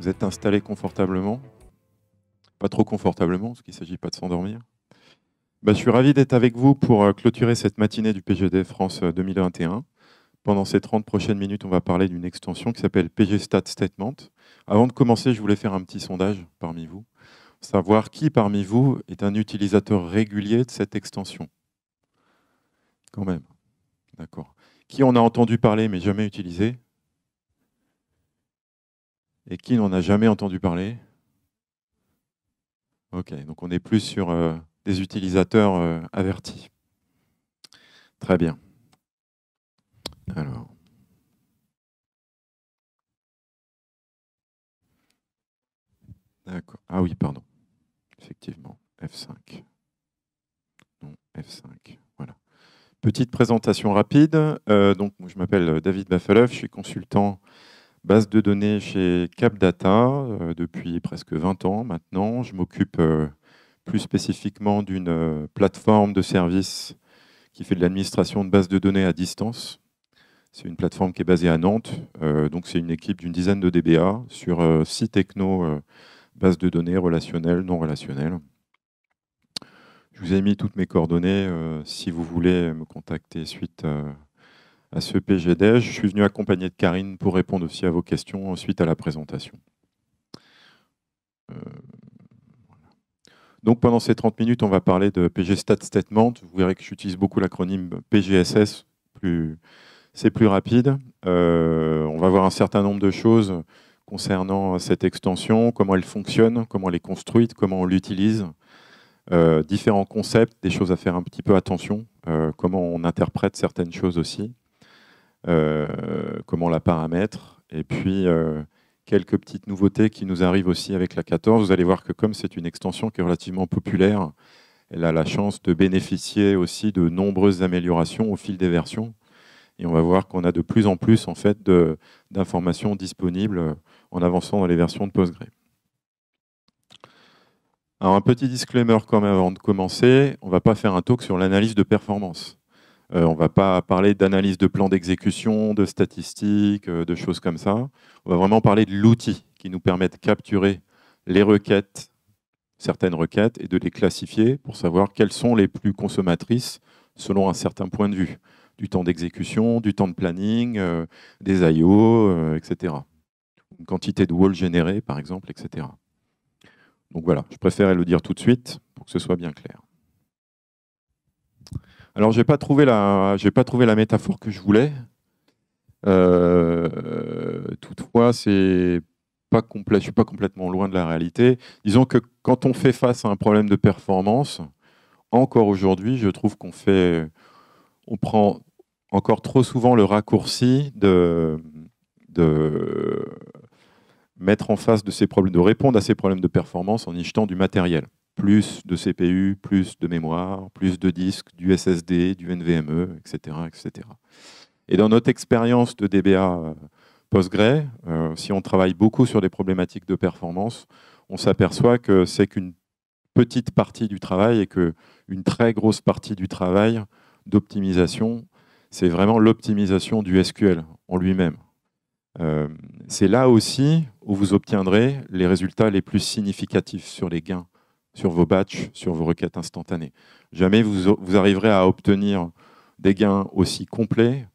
Vous êtes installé confortablement Pas trop confortablement, parce qu'il ne s'agit pas de s'endormir. Bah, je suis ravi d'être avec vous pour euh, clôturer cette matinée du PGD France 2021. Euh, Pendant ces 30 prochaines minutes, on va parler d'une extension qui s'appelle PG Statement. Avant de commencer, je voulais faire un petit sondage parmi vous, savoir qui parmi vous est un utilisateur régulier de cette extension. Quand même. D'accord. Qui en a entendu parler mais jamais utilisé et qui n'en a jamais entendu parler Ok, donc on est plus sur euh, des utilisateurs euh, avertis. Très bien. Alors. D'accord. Ah oui, pardon. Effectivement, F5. Non, F5. Voilà. Petite présentation rapide. Euh, donc, je m'appelle David Baffeleuf, je suis consultant Base de données chez CapData euh, depuis presque 20 ans maintenant. Je m'occupe euh, plus spécifiquement d'une euh, plateforme de service qui fait de l'administration de bases de données à distance. C'est une plateforme qui est basée à Nantes. donc c'est une équipe d'une dizaine de DBA sur six techno bases de données relationnelles, non relationnelles. Je vous ai mis toutes mes coordonnées si vous voulez me contacter suite à à ce PGDEJ. Je suis venu accompagné de Karine pour répondre aussi à vos questions suite à la présentation. Euh, Donc pendant ces 30 minutes, on va parler de PG Statement. Vous verrez que j'utilise beaucoup l'acronyme PGSS, c'est plus rapide. Euh, on va voir un certain nombre de choses concernant cette extension, comment elle fonctionne, comment elle est construite, comment on l'utilise, euh, différents concepts, des choses à faire un petit peu attention, comment on interprète certaines choses aussi. Euh, comment la paramètre, et puis euh, quelques petites nouveautés qui nous arrivent aussi avec la 14. Vous allez voir que comme c'est une extension qui est relativement populaire, elle a la chance de bénéficier aussi de nombreuses améliorations au fil des versions. Et on va voir qu'on a de plus en plus en fait d'informations disponibles en avançant dans les versions de Postgre. Alors un petit disclaimer quand même avant de commencer, on ne va pas faire un talk sur l'analyse de performance. Euh, on ne va pas parler d'analyse de plan d'exécution, de statistiques, euh, de choses comme ça. On va vraiment parler de l'outil qui nous permet de capturer les requêtes, certaines requêtes, et de les classifier pour savoir quelles sont les plus consommatrices selon un certain point de vue, du temps d'exécution, du temps de planning, euh, des IO, etc. Une quantité de wall générée, par exemple, etc. Donc voilà, je préférais le dire tout de suite pour que ce soit bien clair. Alors, je pas pas trouvé la métaphore que je voulais. Euh, toutefois, c'est pas suis pas complètement loin de la réalité. Disons que quand on fait face à un problème de performance, encore aujourd'hui, je trouve qu'on fait, on prend encore trop souvent le raccourci de, de mettre en face de ces problèmes, de répondre à ces problèmes de performance en y jetant du matériel plus de CPU, plus de mémoire, plus de disques, du SSD, du NVMe, etc. etc. Et dans notre expérience de DBA euh, Postgre, euh, si on travaille beaucoup sur des problématiques de performance, on s'aperçoit que c'est qu'une petite partie du travail et qu'une très grosse partie du travail d'optimisation, c'est vraiment l'optimisation du SQL en lui-même. Euh, c'est là aussi où vous obtiendrez les résultats les plus significatifs sur les gains sur vos batchs, sur vos requêtes instantanées. Jamais vous, arriverez à obtenir des gains aussi complets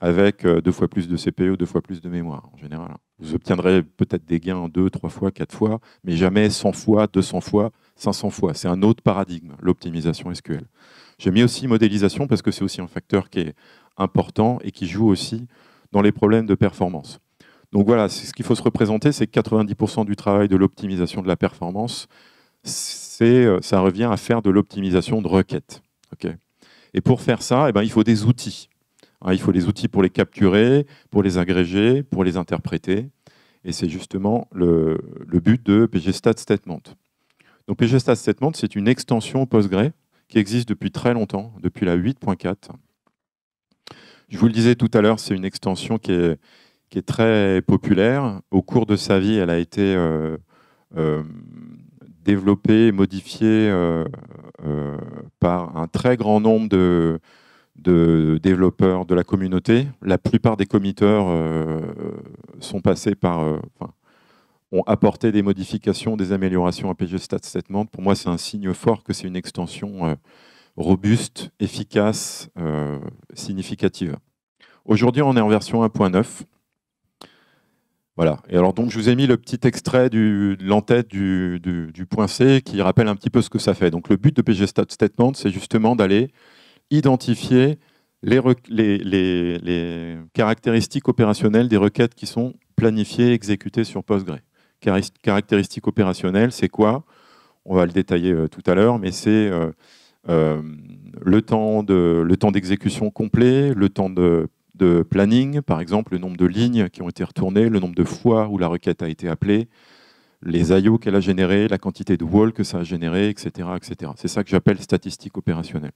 avec euh, deux fois plus de CPU, e, deux fois plus de mémoire en général. Vous obtiendrez peut-être des gains deux, trois fois, quatre fois, mais jamais 100 fois, 200 fois, 500 fois. C'est un autre paradigme, l'optimisation SQL. J'ai mis aussi modélisation parce que c'est aussi un facteur qui est important et qui joue aussi dans les problèmes de performance. Donc voilà, ce qu'il faut se représenter, c'est que 90% du travail de l'optimisation de la performance, euh, ça revient à faire de l'optimisation de requêtes. ok. Et pour faire ça, et eh ben, il faut des outils. Hein, il faut des outils pour les capturer, pour les agréger, pour les interpréter. Et c'est justement le, but de PGStat Statement. Donc PGStat c'est une extension PostgreSQL qui existe depuis très longtemps, depuis la 8.4. Je vous le disais tout à l'heure, c'est une extension qui est, est, très populaire. Au cours de sa vie, elle a été euh, euh, développé et modifié euh, euh, par un très grand nombre de, développeurs de la communauté. La plupart des committeurs euh, sont passés par, ont apporté des modifications, des améliorations à Statement. Pour moi, c'est un signe fort que c'est une extension robuste, efficace, significative. Aujourd'hui, on est en version 1.9. Voilà. Et alors donc je vous ai mis le petit extrait de l'entête du, point C qui rappelle un petit peu ce que ça fait. Donc le but de PG Statement, c'est justement d'aller identifier les, caractéristiques opérationnelles des requêtes qui sont planifiées, exécutées sur PostgreSQL. Caractéristiques opérationnelles, c'est quoi On va le détailler euh, tout à l'heure, mais c'est euh, euh, le temps d'exécution complet, le temps de de planning, par exemple, le nombre de lignes qui ont été retournées, le nombre de fois où la requête a été appelée, les IO qu'elle a généré, la quantité de wall que ça a généré, etc. etc. C'est ça que j'appelle statistique opérationnelle.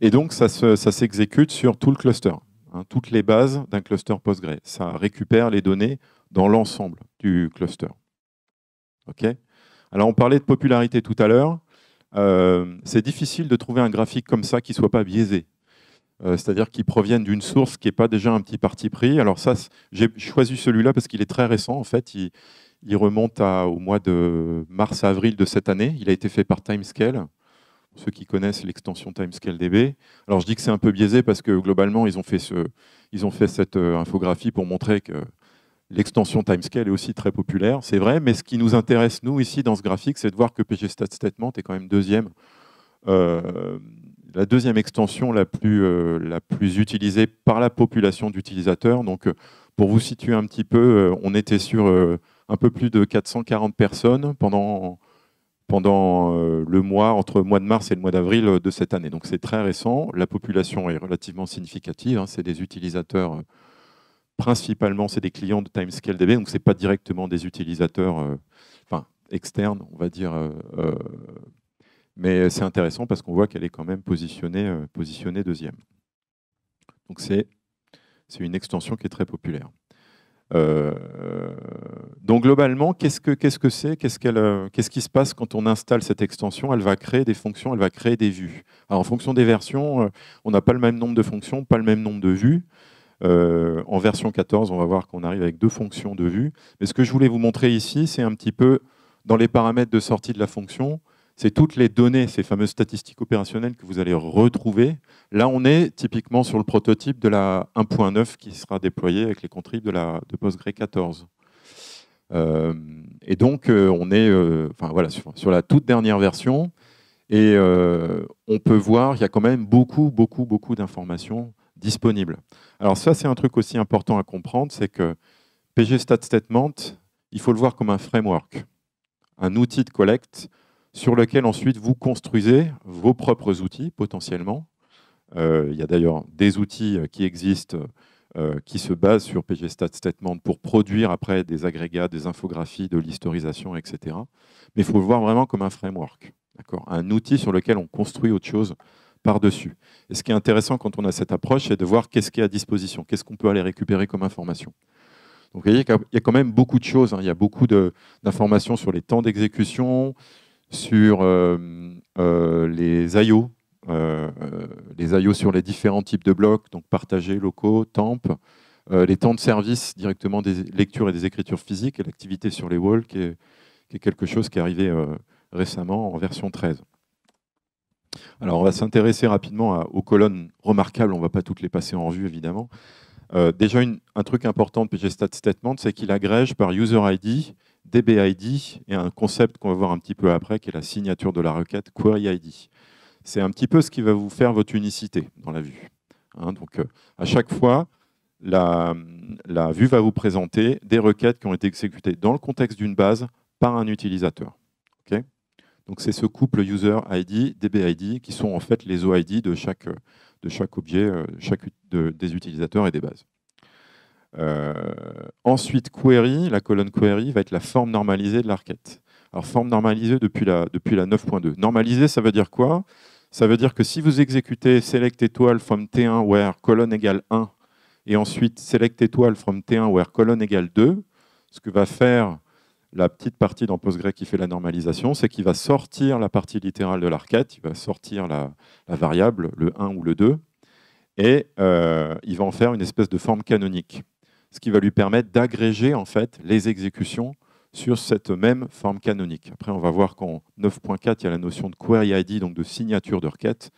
Et donc, ça s'exécute sur tout le cluster, hein, toutes les bases d'un cluster Postgre. Ça récupère les données dans l'ensemble du cluster. Ok Alors, on parlait de popularité tout à l'heure. Euh, c'est difficile de trouver un graphique comme ça qui ne soit pas biaisé. Euh, c'est-à-dire qu'ils proviennent d'une source qui n'est pas déjà un petit parti pris. Alors ça, j'ai choisi celui-là parce qu'il est très récent, en fait. Il, remonte à, au mois de mars-avril de cette année. Il a été fait par Timescale. Ceux qui connaissent l'extension Timescale DB. Alors je dis que c'est un peu biaisé parce que globalement, ils ont fait, ce, ils ont fait cette euh, infographie pour montrer que l'extension Timescale est aussi très populaire, c'est vrai, mais ce qui nous intéresse, nous, ici, dans ce graphique, c'est de voir que PG Statement est quand même deuxième euh, la deuxième extension la plus, euh, la plus utilisée par la population d'utilisateurs. Donc, euh, pour vous situer un petit peu, euh, on était sur un peu plus de 440 personnes pendant, pendant le mois, entre le mois de mars et le mois d'avril de cette année. Donc, c'est très récent. La population est relativement significative. Hein. c'est des utilisateurs, principalement, c'est des clients de Timescale DB. Donc, ce n'est pas directement des utilisateurs enfin, externes, on va dire, mais euh, c'est intéressant parce qu'on voit qu'elle est quand même positionnée, euh, deuxième. Donc c'est une extension qui est très populaire. Euh, donc globalement, qu'est-ce que qu'est-ce que c'est Qu'est-ce Qu'est-ce qui se passe quand on installe cette extension Elle va créer des fonctions, elle va créer des vues. Alors en fonction des versions, on n'a pas le même nombre de fonctions, pas le même nombre de vues. en version 14, on va voir qu'on arrive avec deux fonctions de vues. Mais ce que je voulais vous montrer ici, c'est un petit peu dans les paramètres de sortie de la fonction, c'est toutes les données, ces fameuses statistiques opérationnelles que vous allez retrouver. Là, on est typiquement sur le prototype de la 1.9 qui sera déployé avec les contrib de, de PostgreSQL 14. Euh, et donc, euh, on est euh, enfin, voilà, sur, la toute dernière version. Et on peut voir, qu'il y a quand même beaucoup, beaucoup, beaucoup d'informations disponibles. Alors ça, c'est un truc aussi important à comprendre, c'est que PG Stat Statement, il faut le voir comme un framework, un outil de collecte sur lequel ensuite vous construisez vos propres outils potentiellement. Euh, il y a d'ailleurs des outils qui existent euh, qui se basent sur PGStat Statement pour produire après des agrégats, des infographies, de l'historisation, etc. Mais il faut le voir vraiment comme un framework, un outil sur lequel on construit autre chose par-dessus. Et ce qui est intéressant quand on a cette approche, c'est de voir qu'est-ce qui est à disposition, qu'est-ce qu'on peut aller récupérer comme information. Donc vous voyez qu'il y a quand même beaucoup de choses, hein. il y a beaucoup d'informations sur les temps d'exécution, sur euh, euh, les IO, euh, les IO sur les différents types de blocs, donc partagés, locaux, temp, les temps de service directement des lectures et des écritures physiques, et l'activité sur les walls, qui est, quelque chose qui est arrivé récemment en version 13. Alors on va s'intéresser rapidement aux colonnes remarquables, on ne va pas toutes les passer en revue évidemment, euh, déjà, un truc important de PG Stat Statement, c'est qu'il agrège par User ID, DB ID et un concept qu'on va voir un petit peu après, qui est la signature de la requête Query ID. C'est un petit peu ce qui va vous faire votre unicité dans la vue. Hein. donc, euh, à chaque fois, la vue va vous présenter des requêtes qui ont été exécutées dans le contexte d'une base par un utilisateur. Donc c'est ce couple user ID, DB ID, qui sont en fait les OID de chaque, de chaque objet, euh, chaque, des utilisateurs et des bases. Euh, ensuite, query, la colonne query va être la forme normalisée de la Alors forme normalisée depuis la, depuis la 9.2. Normalisée, ça veut dire quoi Ça veut dire que si vous exécutez select étoile from t1 where colonne égale 1 et ensuite select étoile from t1 where colonne égale 2, ce que va faire la petite partie dans PostgreSQL qui fait la normalisation, c'est qu'il va sortir la partie littérale de l'arcade, il va sortir la, variable, le 1 ou le 2, et euh, il va en faire une espèce de forme canonique, ce qui va lui permettre d'agréger en fait les exécutions sur cette même forme canonique. Après, on va voir qu'en 9.4, il y a la notion de query ID, donc de signature de requête,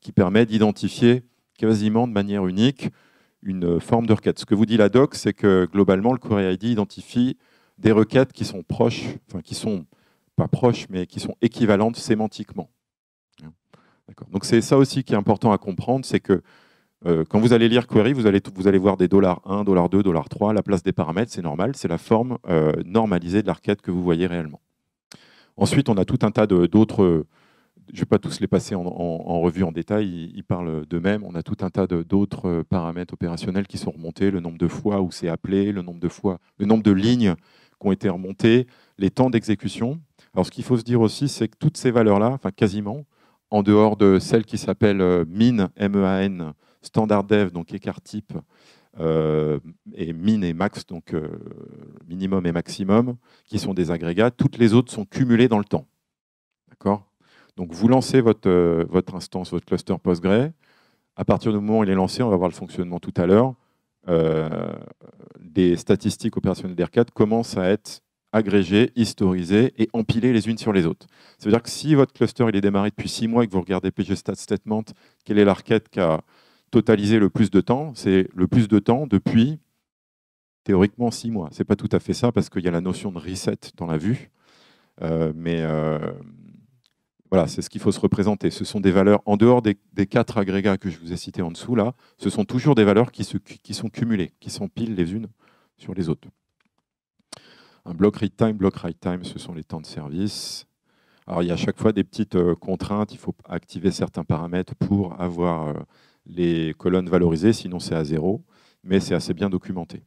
qui permet d'identifier quasiment de manière unique une forme de requête. Ce que vous dit la doc, c'est que globalement, le query ID identifie des requêtes qui sont proches, enfin qui sont pas proches, mais qui sont équivalentes sémantiquement. Hein. Donc c'est ça aussi qui est important à comprendre, c'est que euh, quand vous allez lire query, vous allez, vous allez voir des dollars 1, dollars 2, dollars 3, la place des paramètres, c'est normal, c'est la forme euh, normalisée de la requête que vous voyez réellement. Ensuite, on a tout un tas d'autres, je ne vais pas tous les passer en, revue en détail, ils, parlent d'eux-mêmes, on a tout un tas d'autres euh, paramètres opérationnels qui sont remontés, le nombre de fois où c'est appelé, le nombre de fois, le nombre de lignes qui ont été remontés, les temps d'exécution. Alors ce qu'il faut se dire aussi, c'est que toutes ces valeurs-là, enfin quasiment, en dehors de celles qui s'appellent euh, MIN, M-E-A-N, Standard Dev, donc écart type, euh, et min et max, donc euh, minimum et maximum, qui sont des agrégats. Toutes les autres sont cumulées dans le temps. D'accord Donc vous lancez votre, votre instance, votre cluster Postgre. À partir du moment où il est lancé, on va voir le fonctionnement tout à l'heure. Euh, des statistiques opérationnelles d'Arcade commencent à être agrégées, historisées et empilées les unes sur les autres. Ça veut dire que si votre cluster il est démarré depuis six mois et que vous regardez PG Statement, quelle est l'arcade qui a totalisé le plus de temps C'est le plus de temps depuis théoriquement six mois. Ce n'est pas tout à fait ça parce qu'il y a la notion de reset dans la vue, euh, mais, euh, voilà, c'est ce qu'il faut se représenter. Ce sont des valeurs, en dehors des, quatre agrégats que je vous ai cités en dessous, là, ce sont toujours des valeurs qui, qui sont cumulées, qui s'empilent les unes sur les autres. Un bloc read time, bloc write time, ce sont les temps de service. Alors, il y a à chaque fois des petites euh, contraintes. Il faut activer certains paramètres pour avoir euh, les colonnes valorisées, sinon c'est à zéro. Mais c'est assez bien documenté.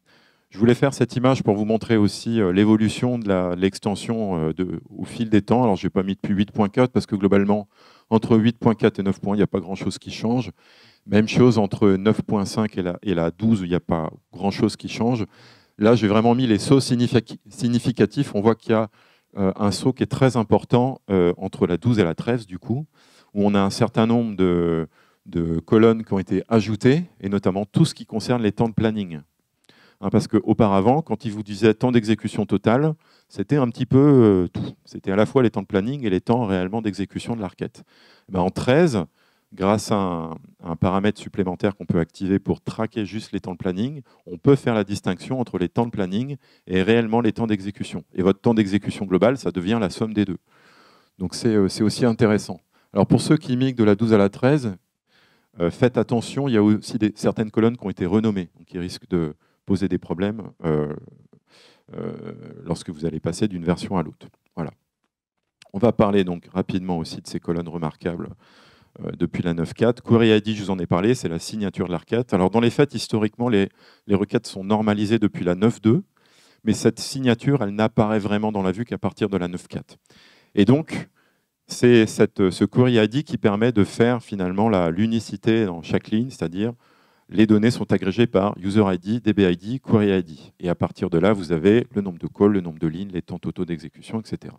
Je voulais faire cette image pour vous montrer aussi euh, l'évolution de l'extension euh, au fil des temps. Alors, je n'ai pas mis depuis 8.4 parce que globalement, entre 8.4 et 9.1, il n'y a pas grand-chose qui change. Même chose entre 9.5 et la, et la 12, il n'y a pas grand-chose qui change. Là, j'ai vraiment mis les sauts significatifs. On voit qu'il y a euh, un saut qui est très important entre la 12 et la 13, du coup, où on a un certain nombre de colonnes qui ont été ajoutées, et notamment tout ce qui concerne les temps de planning. Hein, parce qu'auparavant, quand ils vous disaient temps d'exécution totale, c'était un petit peu euh, tout. C'était à la fois les temps de planning et les temps réellement d'exécution de la requête. Eh ben, en 13, grâce à un, paramètre supplémentaire qu'on peut activer pour traquer juste les temps de planning, on peut faire la distinction entre les temps de planning et réellement les temps d'exécution. Et votre temps d'exécution global, ça devient la somme des deux. Donc c'est euh, aussi intéressant. Alors pour ceux qui migrent de la 12 à la 13, euh, faites attention, il y a aussi certaines colonnes qui ont été renommées, donc qui risquent de, poser des problèmes euh, euh, lorsque vous allez passer d'une version à l'autre. Voilà. On va parler donc rapidement aussi de ces colonnes remarquables euh, depuis la 9.4. Query ID, je vous en ai parlé, c'est la signature de la requête. Alors dans les faits, historiquement, les, requêtes sont normalisées depuis la 9.2, mais cette signature, elle n'apparaît vraiment dans la vue qu'à partir de la 9.4. Et donc, c'est ce query ID qui permet de faire finalement l'unicité dans chaque ligne, c'est-à-dire les données sont agrégées par user ID, DB ID, query ID. Et à partir de là, vous avez le nombre de calls, le nombre de lignes, les temps totaux d'exécution, etc.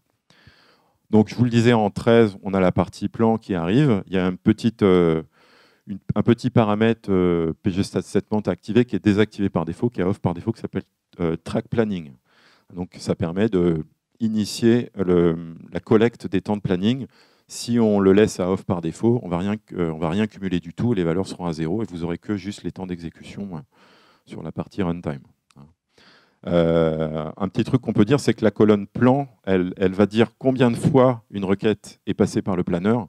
Donc, je vous le disais, en 13, on a la partie plan qui arrive. Il y a euh, un petit paramètre euh, pgstat activé qui est désactivé par défaut, qui est off par défaut, qui s'appelle euh, track planning. Donc, ça permet d'initier la collecte des temps de planning si on le laisse à off par défaut, on ne euh, va rien cumuler du tout, les valeurs seront à zéro et vous aurez que juste les temps d'exécution euh, sur la partie runtime. Hein. Euh, un petit truc qu'on peut dire, c'est que la colonne plan, elle, va dire combien de fois une requête est passée par le planeur.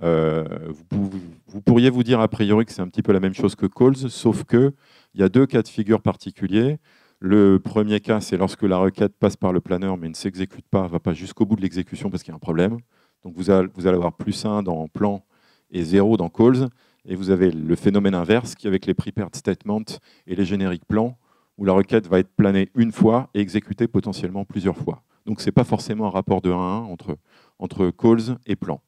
vous, pourriez vous dire a priori que c'est un petit peu la même chose que calls, sauf que il y a deux cas de figure particuliers. Le premier cas, c'est lorsque la requête passe par le planeur mais ne s'exécute pas, va pas jusqu'au bout de l'exécution parce qu'il y a un problème. Donc vous, allez avoir plus 1 dans plan et 0 dans calls. Et vous avez le phénomène inverse qui, avec les prepared statements et les génériques plans, où la requête va être planée une fois et exécutée potentiellement plusieurs fois. Donc ce n'est pas forcément un rapport de 1 à 1 entre, calls et plans.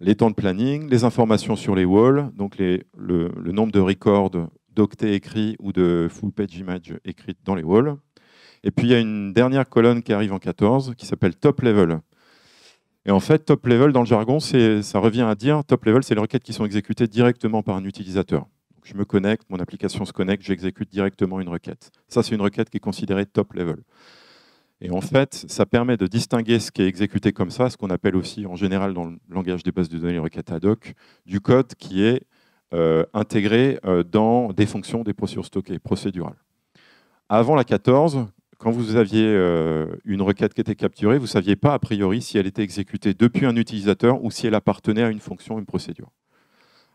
Les temps de planning, les informations sur les walls, donc le, nombre de records d'octets écrits ou de full page image écrites dans les walls. Et puis il y a une dernière colonne qui arrive en 14 qui s'appelle top level. Et en fait, top level, dans le jargon, ça revient à dire top level, c'est les requêtes qui sont exécutées directement par un utilisateur. je me connecte, mon application se connecte, j'exécute directement une requête. Ça, c'est une requête qui est considérée top level. Et en fait, ça permet de distinguer ce qui est exécuté comme ça, ce qu'on appelle aussi en général dans le langage des bases de données requête requêtes ad hoc, du code qui est euh, intégré euh, dans des fonctions des procédures stockées, procédurales. Avant la 14, quand vous aviez euh, une requête qui était capturée, vous ne saviez pas a priori si elle était exécutée depuis un utilisateur ou si elle appartenait à une fonction, une procédure.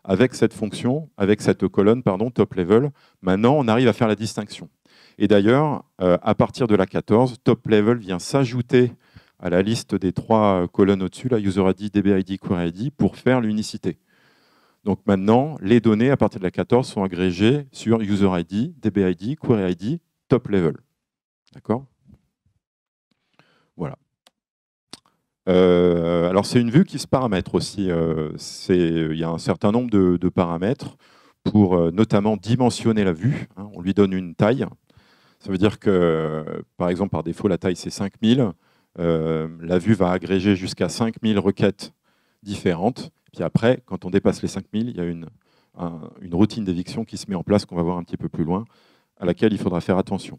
Avec cette fonction, avec cette colonne, pardon, top level, maintenant on arrive à faire la distinction. Et d'ailleurs, euh, à partir de la 14, top level vient s'ajouter à la liste des trois colonnes au-dessus, la user ID, DB ID, query ID, pour faire l'unicité. Donc maintenant, les données à partir de la 14 sont agrégées sur user ID, DB ID, query ID, top level. D'accord Voilà. Euh, alors c'est une vue qui se paramètre aussi. Euh, euh, il y a un certain nombre de, paramètres pour notamment dimensionner la vue. Hein. on lui donne une taille. Ça veut dire que, par exemple, par défaut, la taille c'est 5000. la vue va agréger jusqu'à 5000 requêtes différentes. Puis après, quand on dépasse les 5000, il y a une, une routine d'éviction qui se met en place, qu'on va voir un petit peu plus loin, à laquelle il faudra faire attention.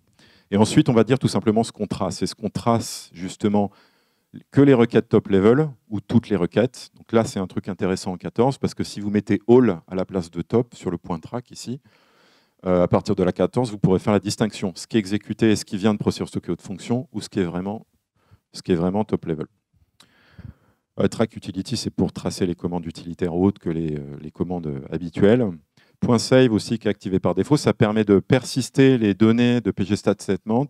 Et ensuite, on va dire tout simplement ce qu'on trace. Et ce qu'on trace, justement, que les requêtes top level ou toutes les requêtes. Donc là, c'est un truc intéressant en 14 parce que si vous mettez all à la place de top sur le point track ici, euh, à partir de la 14, vous pourrez faire la distinction. Ce qui est exécuté et ce qui vient de procédure stockée haute fonction ou ce qui est vraiment, ce qui est vraiment top level. Euh, track utility, c'est pour tracer les commandes utilitaires autres que les euh, commandes habituelles. Point save aussi qui est activé par défaut, ça permet de persister les données de pgstat statement,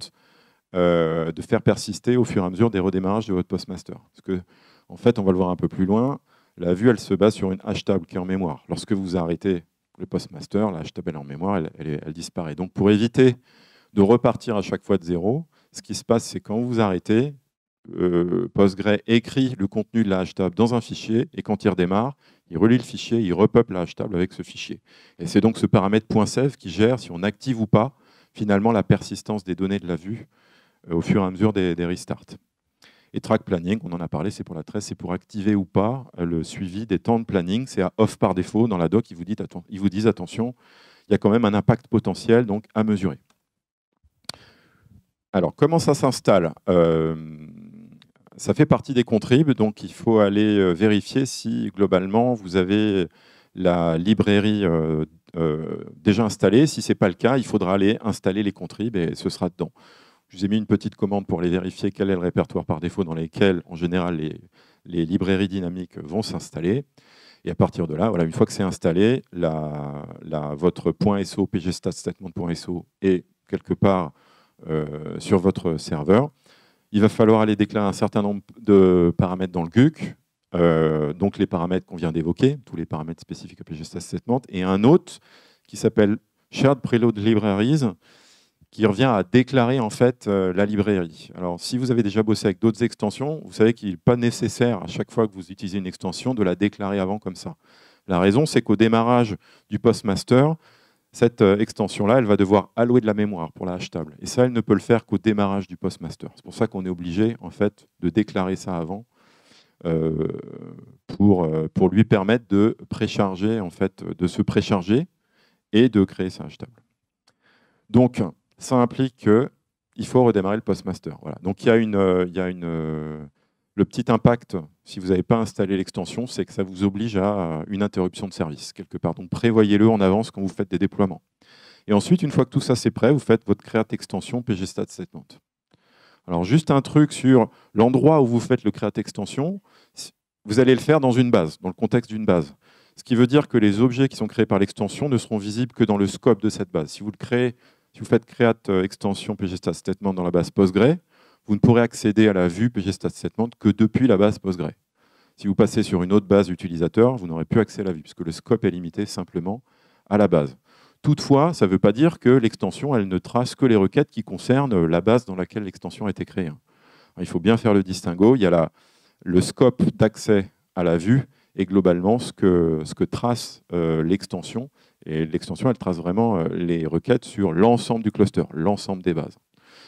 euh, de faire persister au fur et à mesure des redémarrages de votre postmaster. Parce que, en fait, on va le voir un peu plus loin, la vue, elle se base sur une hash table qui est en mémoire. Lorsque vous arrêtez le postmaster, la hash table est en mémoire, elle, disparaît. Donc, pour éviter de repartir à chaque fois de zéro, ce qui se passe, c'est quand vous arrêtez, euh, Postgre écrit le contenu de la hash table dans un fichier et quand il redémarre, il relit le fichier, il repeuple la table avec ce fichier. Et c'est donc ce paramètre .save qui gère si on active ou pas finalement la persistance des données de la vue euh, au fur et à mesure des, restarts. Et track planning, on en a parlé, c'est pour la 13, c'est pour activer ou pas euh, le suivi des temps de planning. C'est off par défaut dans la doc, ils vous, disent, vous disent attention, il y a quand même un impact potentiel donc à mesurer. Alors comment ça s'installe euh, ça fait partie des contribs, donc il faut aller euh, vérifier si globalement vous avez la librairie euh, euh, déjà installée. Si ce n'est pas le cas, il faudra aller installer les contribs et ce sera dedans. Je vous ai mis une petite commande pour aller vérifier quel est le répertoire par défaut dans lequel, en général, les, librairies dynamiques vont s'installer. Et à partir de là, voilà, une fois que c'est installé, la, la, votre .so, pgstatstatement.so est quelque part sur votre serveur. Il va falloir aller déclarer un certain nombre de paramètres dans le GUC, euh, donc les paramètres qu'on vient d'évoquer, tous les paramètres spécifiques à PGSTAS 70, et un autre qui s'appelle Shared Preload Libraries, qui revient à déclarer en fait euh, la librairie. Alors si vous avez déjà bossé avec d'autres extensions, vous savez qu'il n'est pas nécessaire à chaque fois que vous utilisez une extension de la déclarer avant comme ça. La raison, c'est qu'au démarrage du postmaster, cette euh, extension-là, elle va devoir allouer de la mémoire pour la hash table. Et ça, elle ne peut le faire qu'au démarrage du postmaster. C'est pour ça qu'on est obligé, en fait, de déclarer ça avant euh, pour, euh, pour lui permettre de précharger, en fait, de se précharger et de créer sa hash table. Donc, ça implique qu'il faut redémarrer le postmaster. Voilà. Donc, il y une, il y a une, le petit impact, si vous n'avez pas installé l'extension, c'est que ça vous oblige à euh, une interruption de service quelque part. Donc prévoyez-le en avance quand vous faites des déploiements. Et ensuite, une fois que tout ça c'est prêt, vous faites votre create extension pgstat statement. Alors juste un truc sur l'endroit où vous faites le create extension, vous allez le faire dans une base, dans le contexte d'une base. Ce qui veut dire que les objets qui sont créés par l'extension ne seront visibles que dans le scope de cette base. Si vous le créez, si vous faites create euh, extension pgstat statement dans la base Postgre, vous ne pourrez accéder à la vue PGStat 7 que depuis la base PostgreSQL. Si vous passez sur une autre base utilisateur, vous n'aurez plus accès à la vue, puisque le scope est limité simplement à la base. Toutefois, ça ne veut pas dire que l'extension, elle ne trace que les requêtes qui concernent la base dans laquelle l'extension a été créée. il faut bien faire le distinguo. Il y a le scope d'accès à la vue et globalement ce que, trace euh, l'extension. Et l'extension, elle trace vraiment euh, les requêtes sur l'ensemble du cluster, l'ensemble des bases.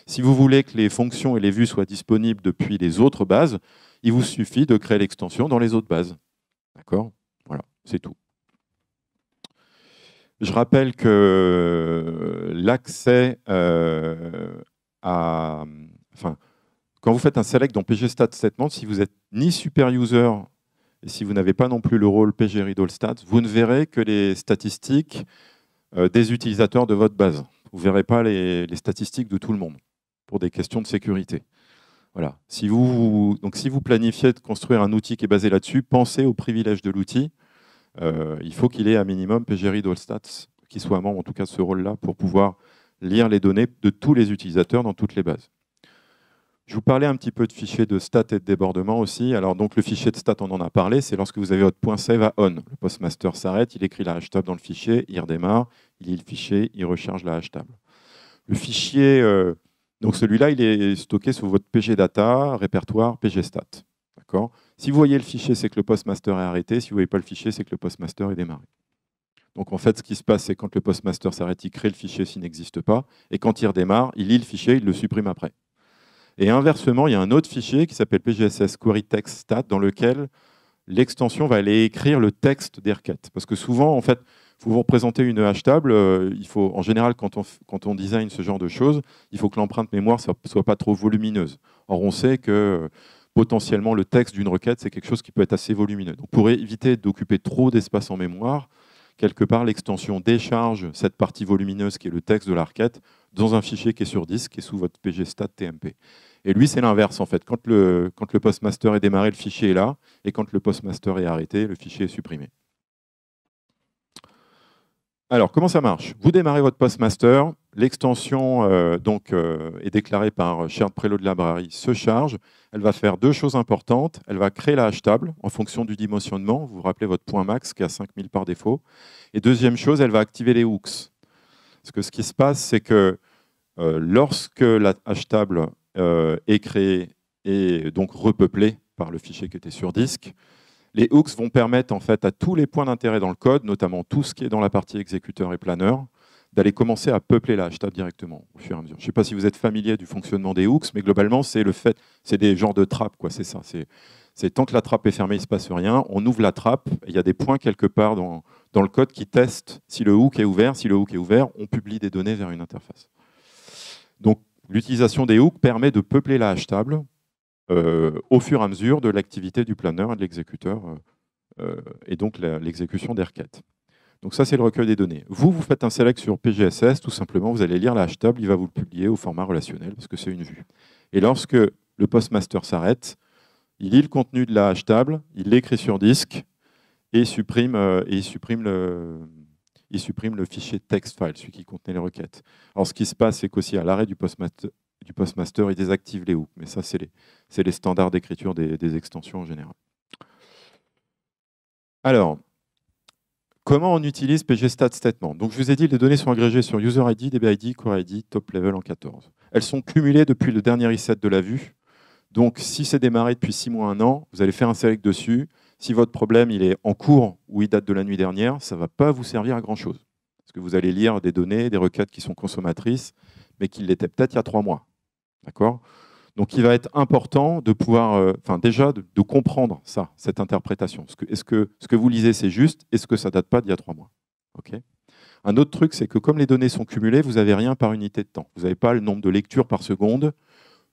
Si vous voulez que les fonctions et les vues soient disponibles depuis les autres bases, il vous suffit de créer l'extension dans les autres bases. D'accord Voilà, c'est tout. Je rappelle que l'accès euh, à... Enfin, quand vous faites un select dans pg_stat_statements, si vous n'êtes ni super user, et si vous n'avez pas non plus le rôle PGRiddleStats, vous ne verrez que les statistiques euh, des utilisateurs de votre base. Vous ne verrez pas les statistiques de tout le monde pour des questions de sécurité. Voilà. Si vous, donc, si vous planifiez de construire un outil qui est basé là-dessus, pensez au privilège de l'outil. Euh, il faut qu'il ait un minimum PGRI stats qui soit membre en tout cas de ce rôle-là, pour pouvoir lire les données de tous les utilisateurs dans toutes les bases. Je vous parlais un petit peu de fichiers de stats et de débordement aussi. Alors donc le fichier de stat on en a parlé, c'est lorsque vous avez votre point save à on. Le postmaster s'arrête, il écrit la hash table dans le fichier, il redémarre, il lit le fichier, il recharge la hash table. Le fichier euh, donc celui-là, il est stocké sous votre pgdata, répertoire, pgstat. D'accord Si vous voyez le fichier, c'est que le postmaster est arrêté. Si vous ne voyez pas le fichier, c'est que le postmaster est démarré. Donc en fait, ce qui se passe, c'est quand le postmaster s'arrête, il crée le fichier s'il n'existe pas, et quand il redémarre, il lit le fichier, il le supprime après. Et inversement, il y a un autre fichier qui s'appelle PGSS Query Text Stat, dans lequel l'extension va aller écrire le texte des requêtes. Parce que souvent, en fait, pour vous représenter une hash table euh, il faut, en général, quand on, quand design ce genre de choses, il faut que l'empreinte mémoire ne soit, pas trop volumineuse. Or, on sait que euh, potentiellement le texte d'une requête, c'est quelque chose qui peut être assez volumineux. Donc, pour éviter d'occuper trop d'espace en mémoire, quelque part, l'extension décharge cette partie volumineuse qui est le texte de la requête dans un fichier qui est sur disque, qui est sous votre pgstat TMP. Et lui, c'est l'inverse en fait. Quand le, quand le postmaster est démarré, le fichier est là, et quand le postmaster est arrêté, le fichier est supprimé. Alors, comment ça marche Vous démarrez votre Postmaster, l'extension euh, euh, est déclarée par Shared Preload Library se charge. Elle va faire deux choses importantes. Elle va créer la hash table en fonction du dimensionnement. Vous vous rappelez votre point max qui est à 5000 par défaut. Et deuxième chose, elle va activer les hooks. Parce que ce qui se passe, c'est que euh, lorsque la hash table est créée et donc repeuplée par le fichier qui était sur disque, les hooks vont permettre en fait à tous les points d'intérêt dans le code, notamment tout ce qui est dans la partie exécuteur et planeur, d'aller commencer à peupler la table directement au fur et à mesure. Je ne sais pas si vous êtes familier du fonctionnement des hooks, mais globalement, c'est le fait, c'est des genres de trappes, quoi. C'est ça. C'est tant que la trappe est fermée, il ne se passe rien. On ouvre la trappe. Il y a des points quelque part dans, dans le code qui testent si le hook est ouvert. Si le hook est ouvert, on publie des données vers une interface. Donc, l'utilisation des hooks permet de peupler la hash table euh, au fur et à mesure de l'activité du planeur et de l'exécuteur, euh, euh, et donc l'exécution des requêtes. Donc ça, c'est le recueil des données. Vous, vous faites un select sur PGSS, tout simplement, vous allez lire la hash-table, il va vous le publier au format relationnel, parce que c'est une vue. Et lorsque le postmaster s'arrête, il lit le contenu de la hash-table, il l'écrit sur disque, et il supprime, le... Il supprime le fichier text file, celui qui contenait les requêtes. Alors, ce qui se passe, c'est qu'aussi à l'arrêt du postmaster, du postmaster, il désactive les hooks. Mais ça, c'est les, les, standards d'écriture des, extensions en général. Alors, comment on utilise PGStatStatement statement Donc, je vous ai dit, les données sont agrégées sur user-id, CoreID, id top-level en 14. Elles sont cumulées depuis le dernier reset de la vue. Donc, si c'est démarré depuis 6 mois, 1 an, vous allez faire un select dessus. Si votre problème il est en cours ou il date de la nuit dernière, ça ne va pas vous servir à grand-chose. Parce que vous allez lire des données, des requêtes qui sont consommatrices, mais qui l'étaient peut-être il y a 3 mois. D'accord Donc il va être important de pouvoir, euh, enfin déjà, de, comprendre ça, cette interprétation. Est-ce que, -ce que, vous lisez, c'est juste Est-ce que ça date pas d'il y a trois mois Ok un autre truc, c'est que comme les données sont cumulées, vous n'avez rien par unité de temps. Vous n'avez pas le nombre de lectures par seconde,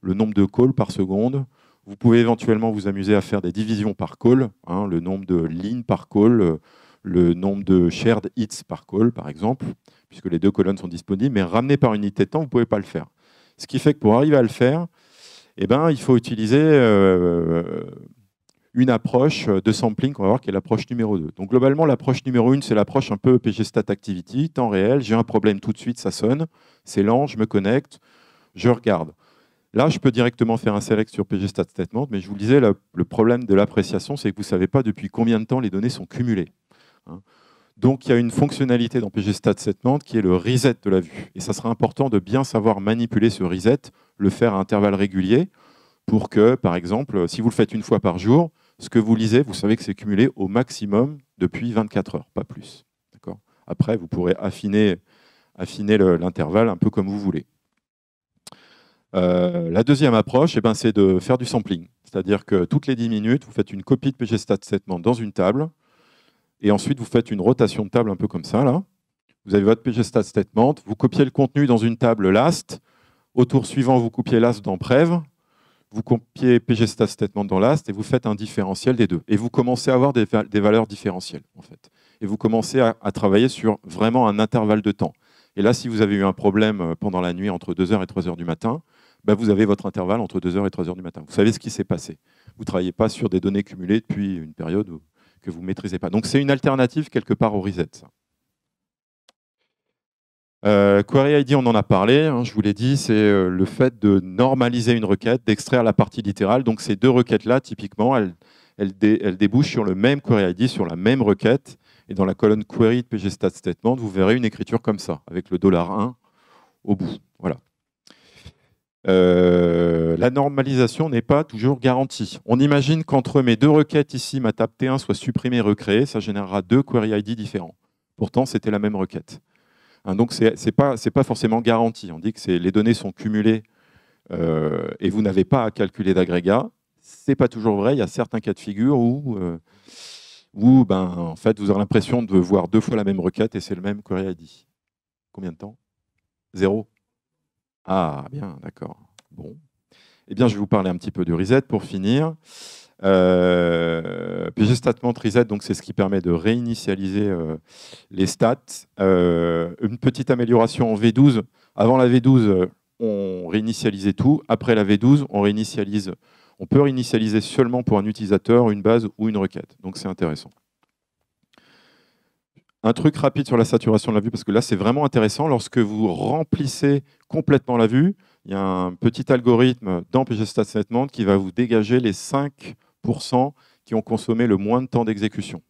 le nombre de calls par seconde. Vous pouvez éventuellement vous amuser à faire des divisions par call, hein, le nombre de lignes par call, euh, le nombre de shared hits par call, par exemple, puisque les deux colonnes sont disponibles, mais ramener par unité de temps, vous ne pouvez pas le faire. Ce qui fait que pour arriver à le faire, eh ben, il faut utiliser euh, une approche de sampling qu'on va voir qui est l'approche numéro 2. Donc globalement, l'approche numéro 1, c'est l'approche un peu PGStat Activity, temps réel, j'ai un problème tout de suite, ça sonne, c'est lent, je me connecte, je regarde. Là, je peux directement faire un select sur PGStat Statement, mais je vous le disais, le problème de l'appréciation, c'est que vous ne savez pas depuis combien de temps les données sont cumulées. Hein. Donc il y a une fonctionnalité dans PGStat Settlement qui est le reset de la vue. Et ça sera important de bien savoir manipuler ce reset, le faire à intervalles réguliers, pour que, par exemple, si vous le faites une fois par jour, ce que vous lisez, vous savez que c'est cumulé au maximum depuis 24 heures, pas plus. Après, vous pourrez affiner, l'intervalle un peu comme vous voulez. Euh, la deuxième approche, eh ben, c'est de faire du sampling. C'est-à-dire que toutes les 10 minutes, vous faites une copie de pgstat 7 dans une table, et ensuite, vous faites une rotation de table un peu comme ça, là. Vous avez votre pgstat vous copiez le contenu dans une table last. Au tour suivant, vous copiez last dans prev. Vous copiez pgstat dans last et vous faites un différentiel des deux. Et vous commencez à avoir des, valeurs différentielles, en fait. Et vous commencez à, travailler sur vraiment un intervalle de temps. Et là, si vous avez eu un problème euh, pendant la nuit entre 2h et 3h du matin, bah, vous avez votre intervalle entre 2h et 3h du matin. Vous savez ce qui s'est passé. Vous ne travaillez pas sur des données cumulées depuis une période où que vous ne maîtrisez pas. Donc c'est une alternative quelque part au reset. Euh, Query ID, on en a parlé, hein, je vous l'ai dit, c'est euh, le fait de normaliser une requête, d'extraire la partie littérale. Donc ces deux requêtes-là, typiquement, elles, elles, débouchent sur le même Query ID, sur la même requête. Et dans la colonne Query de PGStat Statement, vous verrez une écriture comme ça, avec le dollar $1 au bout. Voilà. Euh, la normalisation n'est pas toujours garantie. On imagine qu'entre mes deux requêtes ici, ma table T1 soit supprimée et recréée, ça générera deux query ID différents. Pourtant, c'était la même requête. Hein, donc, ce n'est pas, forcément garanti. On dit que les données sont cumulées euh, et vous n'avez pas à calculer d'agrégat. Ce n'est pas toujours vrai. Il y a certains cas de figure où, euh, où ben, en fait, vous aurez l'impression de voir deux fois la même requête et c'est le même query ID. Combien de temps Zéro ah, bien, d'accord. Bon. Eh bien, je vais vous parler un petit peu du reset pour finir. Euh, puis statement reset, donc c'est ce qui permet de réinitialiser euh, les stats. Euh, une petite amélioration en V12. Avant la V12, euh, on réinitialisait tout. Après la V12, on réinitialise. On peut réinitialiser seulement pour un utilisateur, une base ou une requête. Donc c'est intéressant. Un truc rapide sur la saturation de la vue, parce que là, c'est vraiment intéressant. Lorsque vous remplissez complètement la vue, il y a un petit algorithme dans Statement qui va vous dégager les 5% qui ont consommé le moins de temps d'exécution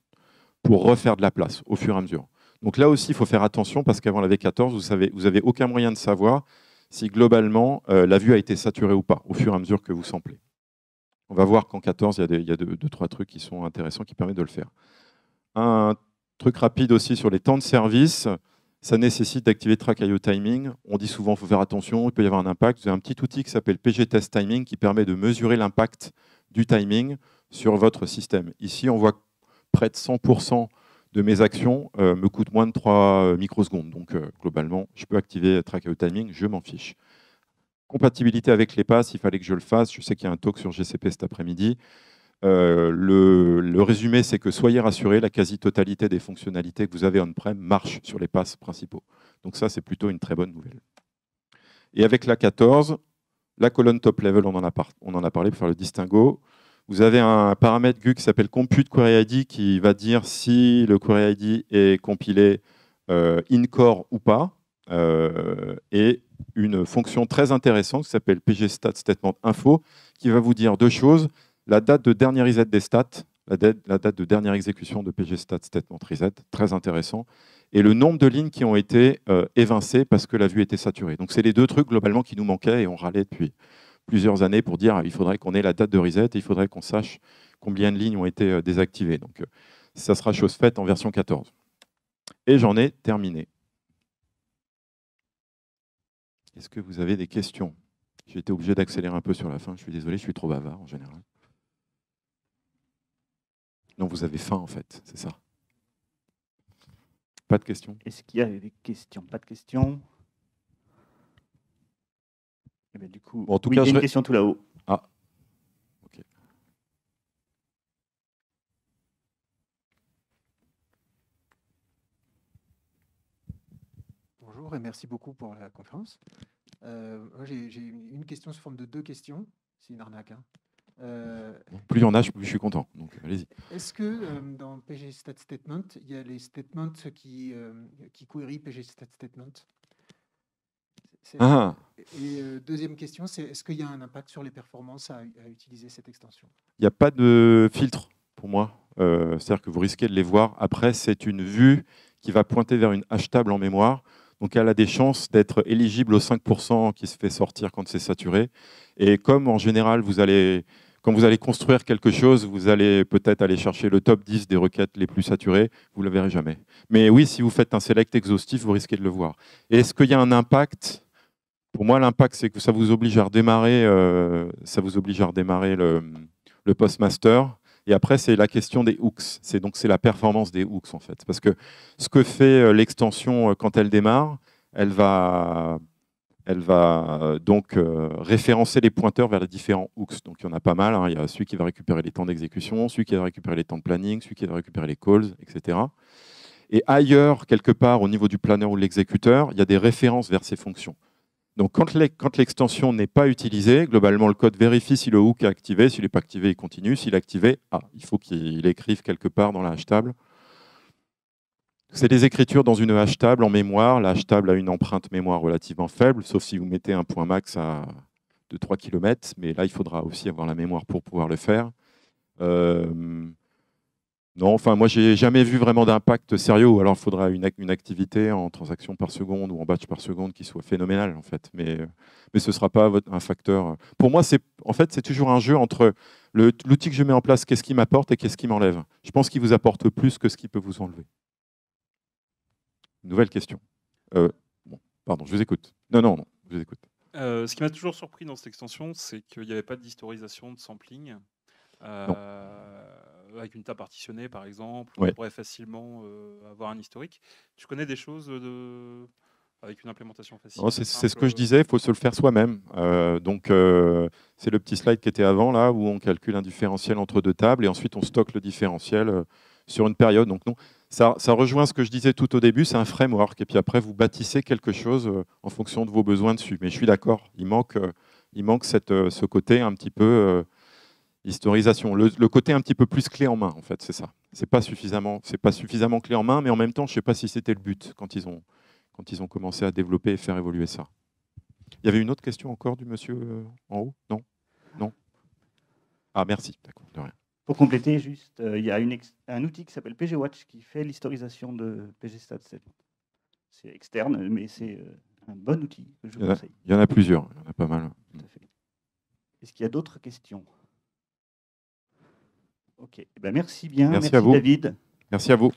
pour refaire de la place au fur et à mesure. Donc là aussi, il faut faire attention parce qu'avant la V14, vous n'avez vous avez aucun moyen de savoir si globalement euh, la vue a été saturée ou pas au fur et à mesure que vous samplez. On va voir qu'en 14, il y a, deux, deux, trois trucs qui sont intéressants qui permettent de le faire. Un Truc rapide aussi sur les temps de service, ça nécessite d'activer Track Timing. On dit souvent qu'il faut faire attention, il peut y avoir un impact. Vous avez un petit outil qui s'appelle PG Test Timing qui permet de mesurer l'impact du timing sur votre système. Ici, on voit que près de 100% de mes actions euh, me coûtent moins de 3 euh, microsecondes. Donc, euh, globalement, je peux activer Track IO Timing, je m'en fiche. Compatibilité avec les passes, il fallait que je le fasse. Je sais qu'il y a un talk sur GCP cet après-midi. Euh, le, résumé, c'est que soyez rassurés, la quasi-totalité des fonctionnalités que vous avez on-prem marche sur les passes principaux. Donc ça, c'est plutôt une très bonne nouvelle. Et avec la 14, la colonne top level, on en a, on en a parlé pour faire le distinguo. Vous avez un paramètre GU qui s'appelle compute query ID qui va dire si le query ID est compilé euh, in-core ou pas. Euh, et une fonction très intéressante qui s'appelle pg_stat_statement_info qui va vous dire deux choses la date de dernière reset des stats, la date, de dernière exécution de pgstat statement reset, très intéressant, et le nombre de lignes qui ont été euh, évincées parce que la vue était saturée. Donc c'est les deux trucs globalement qui nous manquaient et on râlait depuis plusieurs années pour dire il faudrait qu'on ait la date de reset, et il faudrait qu'on sache combien de lignes ont été euh, désactivées. Donc euh, ça sera chose faite en version 14. Et j'en ai terminé. Est-ce que vous avez des questions J'ai été obligé d'accélérer un peu sur la fin, je suis désolé, je suis trop bavard en général. Non, vous avez faim en fait, c'est ça. Pas de questions Est-ce qu'il y a des questions Pas de questions eh bien, du coup, en tout cas, il une question tout là-haut. Ah, ok. Bonjour et merci beaucoup pour la conférence. Euh, j'ai une question sous forme de deux questions. C'est une arnaque. Hein. Euh, plus il y en a, plus je suis content. Donc, allez-y. Est-ce que euh, dans PG il y a les statements qui, euh, qui query ah. Et deuxième question, c'est est-ce qu'il y a un impact sur les performances à, utiliser cette extension Il n'y a pas de filtre pour moi. C'est-à-dire que vous risquez de les voir. Après, c'est une vue qui va pointer vers une hash table en mémoire. Donc elle a des chances d'être éligible aux 5% qui se fait sortir quand c'est saturé. Et comme en général, vous allez quand vous allez construire quelque chose, vous allez peut-être aller chercher le top 10 des requêtes les plus saturées, vous ne le verrez jamais. Mais oui, si vous faites un select exhaustif, vous risquez de le voir. Est-ce qu'il y a un impact Pour moi, l'impact, c'est que ça vous oblige à redémarrer, euh, ça vous oblige à redémarrer le, le postmaster. Et après, c'est la question des hooks. C'est donc c'est la performance des hooks en fait, parce que ce que fait euh, l'extension euh, quand elle démarre, elle va elle va euh, donc euh, référencer les pointeurs vers les différents hooks. Donc il y en a pas mal. Hein. Il y a celui qui va récupérer les temps d'exécution, celui qui va récupérer les temps de planning, celui qui va récupérer les calls, etc. Et ailleurs, quelque part, au niveau du planeur ou de l'exécuteur, il y a des références vers ces fonctions. Donc quand l'extension n'est pas utilisée, globalement, le code vérifie si le hook est activé. S'il n'est pas activé, il continue. S'il est activé, ah, il faut qu'il écrive quelque part dans la hash table c'est des écritures dans une hash table en mémoire. La hash table a une empreinte mémoire relativement faible, sauf si vous mettez un point max à de 3 km, mais là, il faudra aussi avoir la mémoire pour pouvoir le faire. Euh, non, enfin, moi, j'ai jamais vu vraiment d'impact sérieux. alors, il faudra une, activité en transaction par seconde ou en batch par seconde qui soit phénoménale, en fait. Mais, mais ce ne sera pas un facteur. Pour moi, c'est en fait, c'est toujours un jeu entre l'outil que je mets en place, qu'est-ce qui m'apporte et qu'est-ce qui m'enlève. Je pense qu'il vous apporte plus que ce qui peut vous enlever nouvelle question. Euh, pardon, je vous écoute. Non, non, je vous écoute. Euh, ce qui m'a toujours surpris dans cette extension, c'est qu'il n'y avait pas d'historisation de sampling. Euh, avec une table partitionnée, par exemple, on pourrait facilement avoir un historique. Tu connais des choses de... avec une implémentation facile C'est ce que je disais, il faut se le faire soi-même. donc, c'est le petit slide qui était avant, là, où on calcule un différentiel entre deux tables et ensuite on stocke le différentiel sur une période. Donc, non, ça, rejoint ce que je disais tout au début, c'est un framework. Et puis après, vous bâtissez quelque chose euh, en fonction de vos besoins dessus. Mais je suis d'accord, il manque, euh, il manque cette, euh, ce côté un petit peu historisation, le, côté un petit peu plus clé en main, en fait, c'est ça. C'est pas suffisamment, c'est pas suffisamment clé en main, mais en même temps, je sais pas si c'était le but quand ils ont, quand ils ont commencé à développer et faire évoluer ça. Il y avait une autre question encore du monsieur en haut, non Non. Ah merci, d'accord, de rien. Pour compléter, juste, euh, il y a un outil qui s'appelle PGWatch qui fait l'historisation de PGStats. C'est externe, mais c'est euh, un bon outil il y en a plusieurs, il y en a pas mal. Est-ce qu'il y a d'autres questions Ok, eh ben, merci bien. Merci, David. Merci à vous.